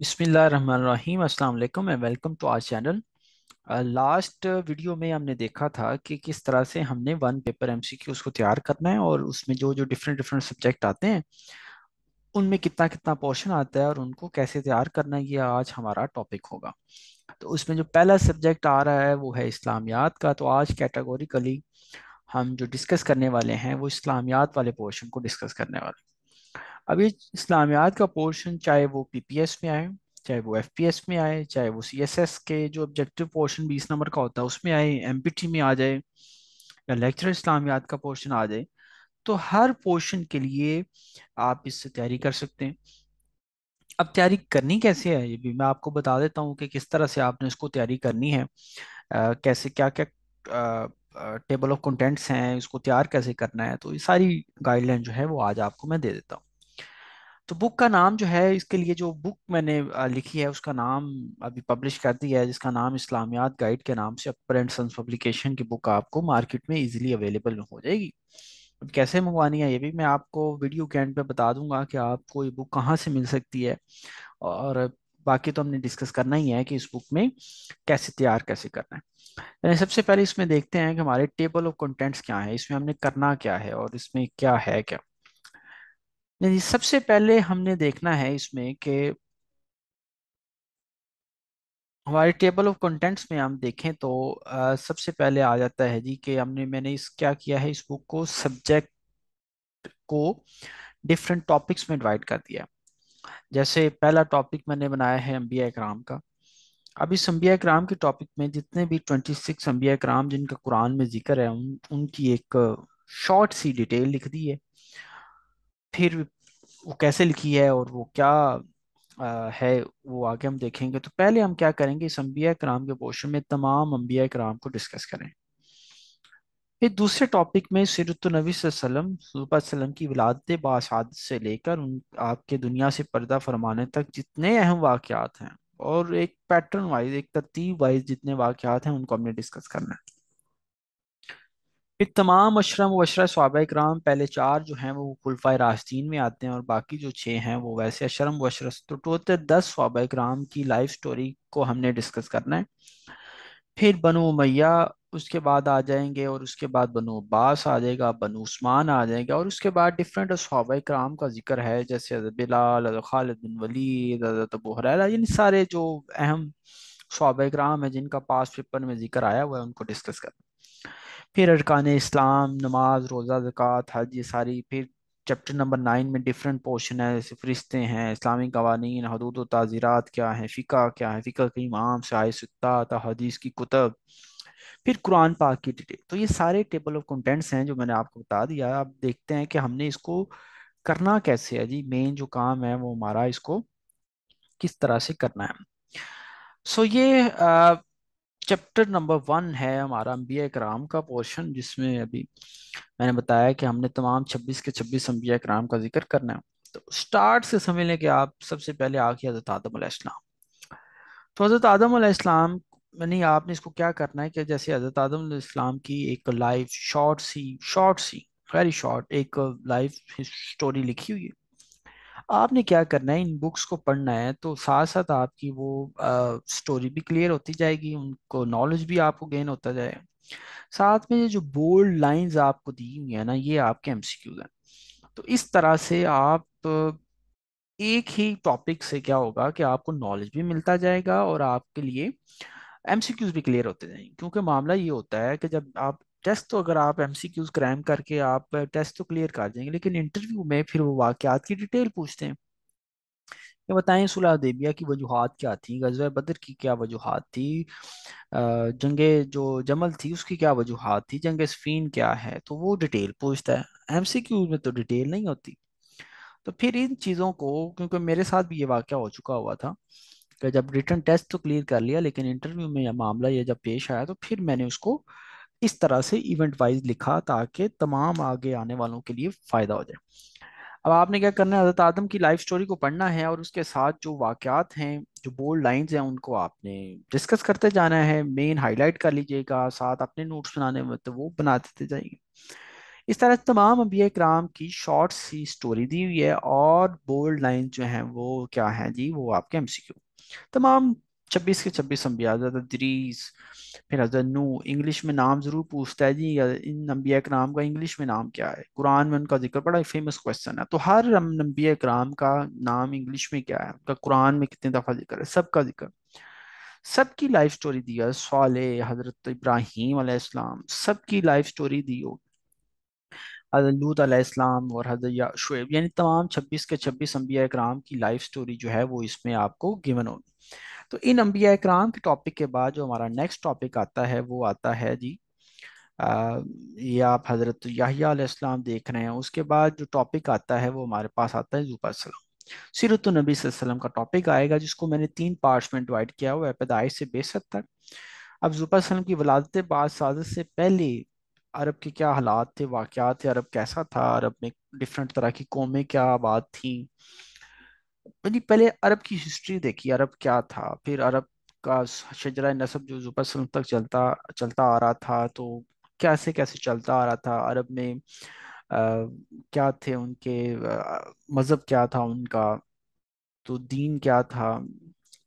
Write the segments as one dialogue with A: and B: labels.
A: बिस्मिल्लाहिर्रहमानिर्रहीम अस्सलाम वालेकुम and welcome to our channel last video में हमने देखा था कि किस तरह से हमने वन पेपर एमसीक्यूज उसको तैयार करना है और उसमें जो जो डिफरेंट डिफरेंट सब्जेक्ट आते हैं उनमें कितना कितना पोर्शन आता है और उनको कैसे तैयार करना है ये आज हमारा टॉपिक होगा तो उसमें जो पहला सब्जेक्ट आ रहा है वो है इस्लामियात का तो आज कैटेगोरिकली हम जो डिस्कस करने वाले हैं वो इस्लामियात वाले पोर्शन को डिस्कस करने वाले हैं अब ये इस्लामियात का पोर्शन चाहे वो पीपीएस में आए चाहे वो एफपीएस में आए चाहे वो सीएसएस के जो ऑब्जेक्टिव पोर्शन बीस नंबर का होता है उसमें आए एमपीटी में आ जाए या लेक्चर इस्लामियात का पोर्शन आ जाए तो हर पोर्शन के लिए आप इससे तैयारी कर सकते हैं अब तैयारी करनी कैसे है ये भी मैं आपको बता देता हूँ कि किस तरह से आपने इसको तैयारी करनी है आ, कैसे क्या क्या टेबल ऑफ कंटेंट्स हैं इसको तैयार कैसे करना है तो ये सारी गाइडलाइन जो है वो आज आपको मैं दे देता हूँ तो बुक का नाम जो है इसके लिए जो बुक मैंने लिखी है उसका नाम अभी पब्लिश कर दिया है जिसका नाम इस्लामियात गाइड के नाम से अक्बर एंड सन्स पब्लिकेशन की बुक आपको मार्केट में इजीली अवेलेबल हो जाएगी अब कैसे मंगवानी है ये भी मैं आपको वीडियो के एंड पे बता दूंगा कि आपको ये बुक कहाँ से मिल सकती है और बाकी तो हमने डिस्कस करना ही है कि इस बुक में कैसे तैयार कैसे करना है सबसे पहले इसमें देखते हैं कि हमारे टेबल ऑफ कंटेंट्स क्या है इसमें हमने करना क्या है और इसमें क्या है क्या नहीं सबसे पहले हमने देखना है इसमें कि हमारे टेबल ऑफ कंटेंट्स में हम देखें तो आ, सबसे पहले आ जाता है जी कि हमने मैंने इस क्या किया है इस बुक को सब्जेक्ट को डिफरेंट टॉपिक्स में डिवाइड कर दिया जैसे पहला टॉपिक मैंने बनाया है अम्बिया कराम का अब इस अम्बिया कराम के टॉपिक में जितने भी ट्वेंटी सिक्स अम्बिया कराम जिनका कुरान में जिक्र है उन उनकी एक शॉर्ट सी डिटेल लिख दी है फिर वो कैसे लिखी है और वो क्या आ, है वो आगे हम देखेंगे तो पहले हम क्या करेंगे इस अम्बिया कराम के पोर्शन में तमाम अम्बिया कराम को डिस्कस करें फिर दूसरे टॉपिक में सीरतनबी वसल्लम की विलादत बाद से लेकर उन आपके दुनिया से पर्दा फरमाने तक जितने अहम वाक़ात हैं और एक पैटर्न वाइज एक तरतीब वाइज जितने वाक़ हैं उनको हमने डिस्कस करना है फिर तमाम अशरम मुबशरा सहाबा कराम पहले चार जो हैं वो खुलफा रास्तीन में आते हैं और बाकी जो छः हैं वो वैसे अशरम मुबशरा तो टोटल दस सहाबा कराम की लाइफ स्टोरी को हमने डिस्कस करना है फिर बनु मैया उसके बाद आ जाएंगे और उसके बाद बनु अब्बास आ जाएगा बनु उस्मान आ जाएगा और उसके बाद डिफरेंट सहाबा कराम का जिक्र है जैसे बिलाल हज़रत खालिद बिन वलीद हज़रत अबू हुरैरा सारे जो अहम सहाबा कराम है जिनका पास पेपर में जिक्र आया हुआ है उनको डिस्कस करना फिर अरकान इस्लाम नमाज रोज़ा ज़क़़त हज ये सारी फिर चैप्टर नंबर नाइन में डिफरेंट पोर्शन है जैसे फरिश्ते हैं इस्लामी कवानीन हदूद व ताज़ीरात क्या हैं फ़िका क्या है फ़िका के इमाम सहाय हदीस की कुतब फिर कुरान पाक की डिटेल तो ये सारे टेबल ऑफ कंटेंट्स हैं जो मैंने आपको बता दिया आप देखते हैं कि हमने इसको करना कैसे है जी मेन जो काम है वो हमारा इसको किस तरह से करना है सो so, ये आ, चैप्टर नंबर वन है हमारा अम्बिया कराम का पोर्शन जिसमें अभी मैंने बताया कि हमने तमाम 26 के 26 अम्बिया कराम का जिक्र करना है तो स्टार्ट से समझ लें कि आप सबसे पहले आके हज़रत आदम इस्लाम तो हज़रत आदम इस्लाम यानी आपने इसको क्या करना है कि जैसे हज़रत आदम इस्लाम की एक लाइफ शॉर्ट सी शॉर्ट सी वेरी शॉर्ट एक लाइफ स्टोरी लिखी हुई है आपने क्या करना है इन बुक्स को पढ़ना है तो साथ साथ आपकी वो आ, स्टोरी भी क्लियर होती जाएगी उनको नॉलेज भी आपको गेन होता जाए साथ में जो बोल्ड लाइंस आपको दी हुई है ना ये आपके एमसीक्यूज हैं तो इस तरह से आप एक ही टॉपिक से क्या होगा कि आपको नॉलेज भी मिलता जाएगा और आपके लिए एमसीक्यूज भी क्लियर होते जाएंगे क्योंकि मामला ये होता है कि जब आप टेस्ट तो अगर आप एम सी क्यूज क्रैम करके आप टेस्ट तो क्लियर कर देंगे लेकिन इंटरव्यू में फिर वो वाक़ात की डिटेल पूछते हैं ये बताएं सुलह देबिया की वजूहत क्या थी गजवा बदर की क्या वजूहत थी जंग जो जमल थी उसकी क्या वजूहत थी जंग स्फीन क्या है तो वो डिटेल पूछता है एम सी क्यूज में तो डिटेल नहीं होती तो फिर इन चीज़ों को क्योंकि मेरे साथ भी ये वाक़ हो चुका हुआ था कि जब रिटर्न टेस्ट तो क्लियर कर लिया लेकिन इंटरव्यू में यह मामला ये जब पेश आया तो फिर मैंने उसको इस तरह से इवेंट वाइज लिखा ताकि तमाम आगे आने वालों के लिए फ़ायदा हो जाए अब आपने क्या करना है हज़रत आदम की लाइफ स्टोरी को पढ़ना है और उसके साथ जो वाक़ात हैं जो बोल्ड लाइंस हैं उनको आपने डिस्कस करते जाना है मेन हाईलाइट कर लीजिएगा साथ अपने नोट्स बनाने में तो वो बना देते जाएंगे इस तरह तमाम अम्बिया कराम की शॉर्ट सी स्टोरी दी हुई है और बोल्ड लाइन जो हैं वो क्या है जी वो आपके एम तमाम छब्बीस के छब्बीस अम्बिया अद्रीस फिर हजरत नू इंग्लिश में नाम ज़रूर पूछता है जी इन के नाम का इंग्लिश में नाम क्या है कुरान में उनका जिक्र बड़ा फेमस क्वेश्चन है तो हर अम्बिया कराम का नाम इंग्लिश में क्या है उनका कुरान में कितने दफ़ा जिक्र है सबका जिक्र सबकी लाइफ स्टोरी दी है साल हजरत इब्राहिम आसमाम सबकी लाइफ स्टोरी दी हो लूत आसमाम और हजरत शुएब यानी तमाम छब्बीस के छब्बीस अम्बिया कराम की लाइफ स्टोरी जो है वो इसमें आपको गिवन होगी तो इन अम्बिया कराम के टॉपिक के बाद जो हमारा नेक्स्ट टॉपिक आता है वो आता है जी ये आप हज़रत याहियालाम देख रहे हैं उसके बाद जो टॉपिक आता है वो हमारे पास आता है जूपसलम सीरत नबी का टॉपिक आएगा जिसको मैंने तीन पार्ट्स में डिवाइड किया हुआ है पैदाइश से बेसत तक अब जूपसलम की वलादत बाद साजत से पहले अरब के क्या हालात थे वाक़ थे अरब कैसा था अरब में डिफरेंट तरह की कौमें क्या आबाद थी पहले अरब की हिस्ट्री देखी अरब क्या था फिर अरब का शजरा नस्ब जो जुबा तक चलता चलता आ रहा था तो कैसे कैसे चलता आ रहा था अरब में आ, क्या थे उनके मज़हब क्या था उनका तो दीन क्या था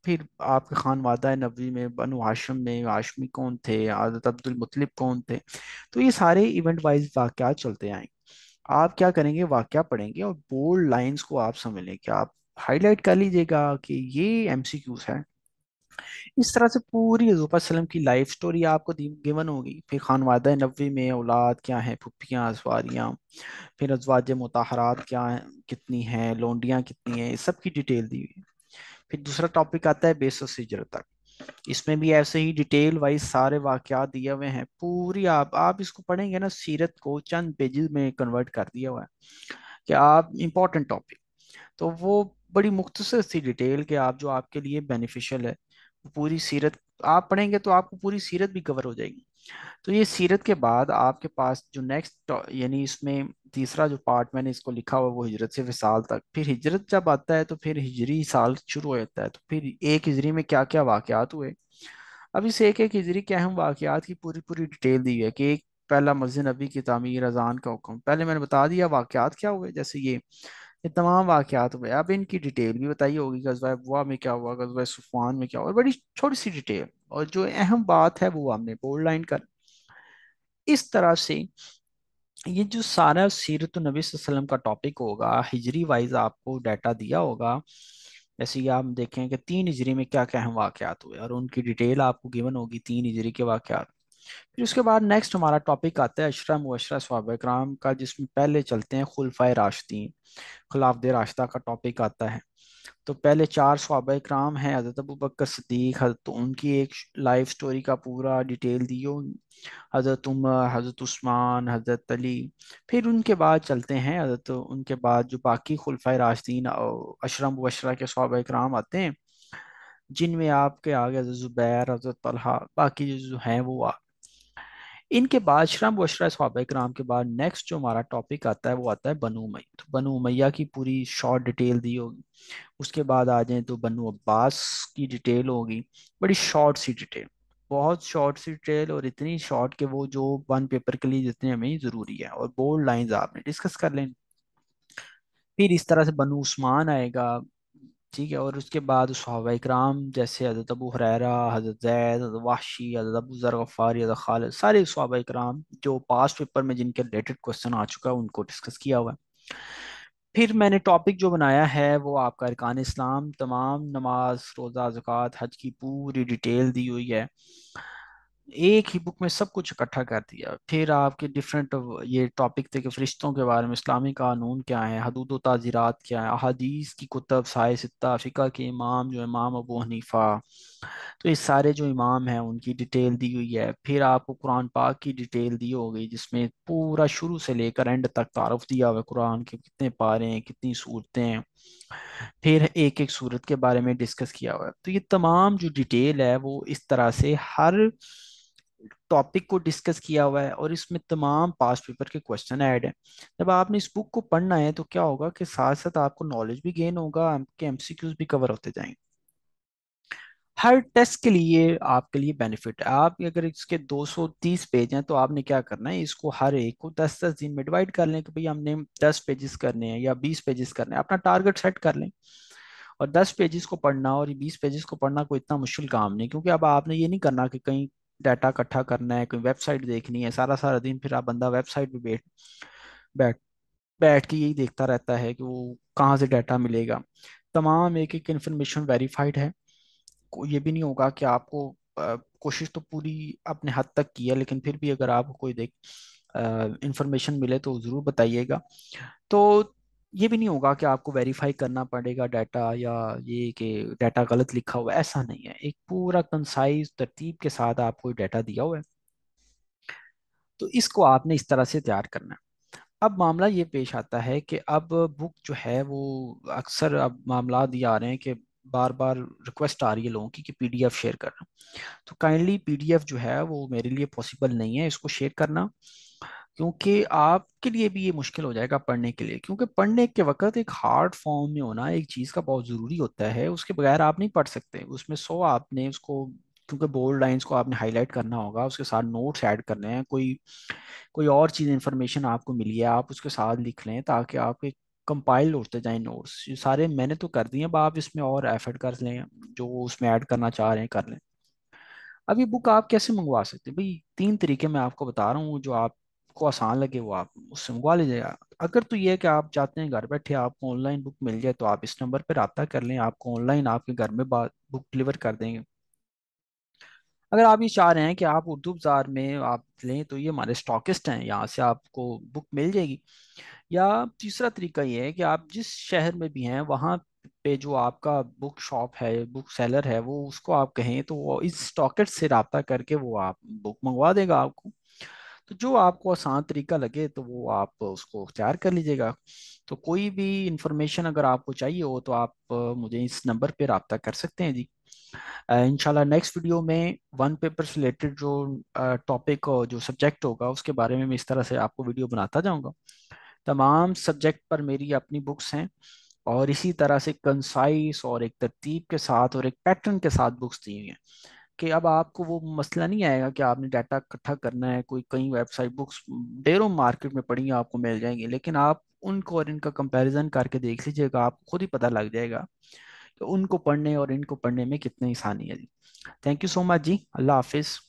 A: फिर आपके खान वादा नबी में बनु हाशम में हाशमी कौन थे आदत अब्दुल मुतलिब कौन थे तो ये सारे इवेंट वाइज वाक़ चलते आएंगे आप क्या करेंगे वाक्य पढ़ेंगे और बोल्ड लाइंस को आप समझ लें कि आप हाईलाइट कर लीजिएगा कि ये एमसीक्यूज है इस तरह से पूरी सलम की लाइफ स्टोरी आपको गिवन होगी फिर खानवादा नबी में औलाद क्या है फुफियाँ अजवारियाँ फिर अजवाज मतहरात क्या है कितनी हैं लोंडियाँ कितनी हैं इस सब की डिटेल दी हुई फिर दूसरा टॉपिक आता है बेसस हिजरत तक इसमें भी ऐसे ही डिटेल वाइज सारे वाक़ दिए हुए हैं पूरी आप आप इसको पढ़ेंगे ना सीरत को चंद पेजेस में कन्वर्ट कर दिया हुआ है कि आप इम्पोर्टेंट टॉपिक तो वो बड़ी मुख्तसर सी डिटेल के आप जो आपके लिए बेनिफिशियल है पूरी सीरत आप पढ़ेंगे तो आपको पूरी सीरत भी कवर हो जाएगी तो ये सीरत के बाद आपके पास जो नेक्स्ट यानी इसमें तीसरा जो पार्ट मैंने इसको लिखा हुआ वो हिजरत से विसाल तक फिर हिजरत जब आता है तो फिर हिजरी साल शुरू हो जाता है तो फिर एक हिजरी में क्या क्या वाक़ात हुए अब इस एक एक हिजरी के अहम वाक़ात की पूरी पूरी डिटेल दी है कि एक पहला मस्जिद नबी की तमीर अजान का हुक्म पहले मैंने बता दिया वाक़ात क्या हुए जैसे ये ये तमाम वाक़त हुए अब इनकी डिटेल भी बताई होगी गजबा बुआ में क्या हुआ गज़बा सुफान में क्या हुआ बड़ी छोटी सी डिटेल और जो अहम बात है वो हमने बोल्ड लाइन कर इस तरह से ये जो सारा सीरत नबी वसलम का टॉपिक होगा हिजरी वाइज आपको डाटा दिया होगा जैसे आप देखें कि तीन हिजरी में क्या क्या अहम वाक़त हुए और उनकी डिटेल आपको गिवन होगी तीन हिजरी के वाकत फिर उसके बाद नेक्स्ट हमारा टॉपिक आता है अशरा मुशरा कराम का जिसमें पहले चलते हैं खुलफा राशती दे रास्ता का टॉपिक आता है तो पहले चार स्वाब कराम हैं हज़रत अबू बकर सदीक हज़रत उनकी एक लाइफ स्टोरी का पूरा डिटेल दी होगी हज़रत उमर हज़रत उस्मान हज़रत अली फिर उनके बाद चलते हैं हज़रत उनके बाद जो बाकी खुलफा राशदीन अशरम अशरा के स्वाब कराम आते हैं जिनमें आपके आगे हज़रत ज़ुबैर हज़रत तलहा बाकी जो हैं वो इनके बाद श्रम वशरा सहाबा कराम के बाद नेक्स्ट जो हमारा टॉपिक आता है वो आता है बनु मई तो बनु मैया की पूरी शॉर्ट डिटेल दी होगी उसके बाद आ जाए तो बनु अब्बास की डिटेल होगी बड़ी शॉर्ट सी डिटेल बहुत शॉर्ट सी डिटेल और इतनी शॉर्ट के वो जो वन पेपर के लिए जितने हमें ज़रूरी है और बोल्ड लाइन आपने डिस्कस कर लें फिर इस तरह से बनु उस्मान आएगा ठीक है और उसके बाद सहाबा कराम जैसे हज़रत अबू हुरैरा हज़रत जैद हज़रत वाशी हज़रत अबू ज़र हज़रत खालिद सारे सहाबा कराम जो पास्ट पेपर में जिनके रिलेटेड क्वेश्चन आ चुका है उनको डिस्कस किया हुआ है फिर मैंने टॉपिक जो बनाया है वो आपका अरकान इस्लाम तमाम नमाज रोज़ा जक़ात हज की पूरी डिटेल दी हुई है एक ही बुक में सब कुछ इकट्ठा कर दिया फिर आपके डिफरेंट ये टॉपिक थे कि फरिश्तों के बारे में इस्लामी कानून क्या है हदूद ताज़ीरात क्या है अहदीस की कुतब साय सत्ता फ़िका के इमाम जो इमाम अबू हनीफ़ा तो ये सारे जो इमाम हैं उनकी डिटेल दी हुई है फिर आपको कुरान पाक की डिटेल दी हो गई जिसमें पूरा शुरू से लेकर एंड तक तारफ़ दिया हुआ कुरान के कितने पारे हैं कितनी सूरतें हैं फिर एक एक सूरत के बारे में डिस्कस किया हुआ है तो ये तमाम जो डिटेल है वो इस तरह से हर टॉपिक को डिस्कस किया हुआ है और इसमें तमाम पास्ट पेपर के क्वेश्चन ऐड हैं जब आपने इस बुक को पढ़ना है तो क्या होगा कि साथ साथ आपको नॉलेज भी गेन होगा आपके एमसीक्यूज भी कवर होते जाएंगे हर टेस्ट के लिए आपके लिए बेनिफिट है आप अगर इसके 230 पेज हैं तो आपने क्या करना है इसको हर एक को 10-10 दिन में डिवाइड कर लें कि भाई हमने 10 पेजेस करने हैं या 20 पेजेस करने हैं अपना टारगेट सेट कर लें और 10 पेजेस को पढ़ना और 20 पेजेस को पढ़ना कोई इतना मुश्किल काम नहीं क्योंकि अब आपने ये नहीं करना कि कहीं डाटा इकट्ठा करना है कोई वेबसाइट देखनी है सारा सारा दिन फिर आप बंदा वेबसाइट पे बैठ बैठ बैठ के यही देखता रहता है कि वो कहाँ से डाटा मिलेगा तमाम एक एक इन्फॉर्मेशन वेरीफाइड है ये भी नहीं होगा कि आपको कोशिश तो पूरी अपने हद तक की है लेकिन फिर भी अगर आपको कोई देख इन्फॉर्मेशन मिले तो ज़रूर बताइएगा तो ये भी नहीं होगा कि आपको वेरीफाई करना पड़ेगा डाटा या ये कि डाटा गलत लिखा हुआ ऐसा नहीं है एक पूरा कंसाइज तरतीब के साथ आपको डाटा दिया हुआ है तो इसको आपने इस तरह से तैयार करना है अब मामला ये पेश आता है कि अब बुक जो है वो अक्सर अब मामला ये आ रहे हैं कि बार बार रिक्वेस्ट आ रही है लोगों की कि पीडीएफ शेयर करना तो काइंडली पीडीएफ जो है वो मेरे लिए पॉसिबल नहीं है इसको शेयर करना क्योंकि आपके लिए भी ये मुश्किल हो जाएगा पढ़ने के लिए क्योंकि पढ़ने के वक्त एक हार्ड फॉर्म में होना एक चीज़ का बहुत ज़रूरी होता है उसके बगैर आप नहीं पढ़ सकते उसमें सो आपने उसको क्योंकि बोल्ड लाइंस को आपने हाईलाइट करना होगा उसके साथ नोट्स ऐड करने हैं कोई कोई और चीज़ इन्फॉर्मेशन आपको मिली है आप उसके साथ लिख लें ताकि आपके कंपाइल होते जाए नोट्स ये सारे मैंने तो कर दिए अब आप इसमें और एफर्ट कर लें जो उसमें ऐड करना चाह रहे हैं कर लें अब ये बुक आप कैसे मंगवा सकते हैं भाई तीन तरीके मैं आपको बता रहा हूँ जो आप आपको आसान लगे वो आप उससे मंगवा लीजिएगा अगर तो ये है कि आप चाहते हैं घर बैठे आपको ऑनलाइन बुक मिल जाए तो आप इस नंबर पर रबा कर लें आपको ऑनलाइन आपके घर में बुक डिलीवर कर देंगे अगर आप ये चाह रहे हैं कि आप उर्दू बाज़ार में आप लें तो ये हमारे स्टॉकिस्ट हैं यहाँ से आपको बुक मिल जाएगी या तीसरा तरीका ये है कि आप जिस शहर में भी हैं वहाँ पे जो आपका बुक शॉप है बुक सेलर है वो उसको आप कहें तो वो इस स्टॉकेट से रबता करके वो आप बुक मंगवा देगा आपको तो जो आपको आसान तरीका लगे तो वो आप उसको तैयार कर लीजिएगा तो कोई भी इंफॉर्मेशन अगर आपको चाहिए हो तो आप मुझे इस नंबर पर रबता कर सकते हैं जी इनशाला नेक्स्ट वीडियो में वन पेपर से रिलेटेड जो टॉपिक और जो सब्जेक्ट होगा उसके बारे में मैं इस तरह से आपको वीडियो बनाता जाऊंगा तमाम सब्जेक्ट पर मेरी अपनी बुक्स हैं और इसी तरह से कंसाइस और एक तरतीब के साथ और एक पैटर्न के साथ बुक्स दी हुई हैं कि अब आपको वो मसला नहीं आएगा कि आपने डाटा इकट्ठा करना है कोई कई वेबसाइट बुक्स डेरों मार्केट में पड़ी हैं आपको मिल जाएंगी लेकिन आप उनको और इनका कंपैरिजन करके देख लीजिएगा तो आपको खुद ही पता लग जाएगा कि उनको पढ़ने और इनको पढ़ने में कितनी आसानी है जी थैंक यू सो मच जी अल्लाह हाफिज़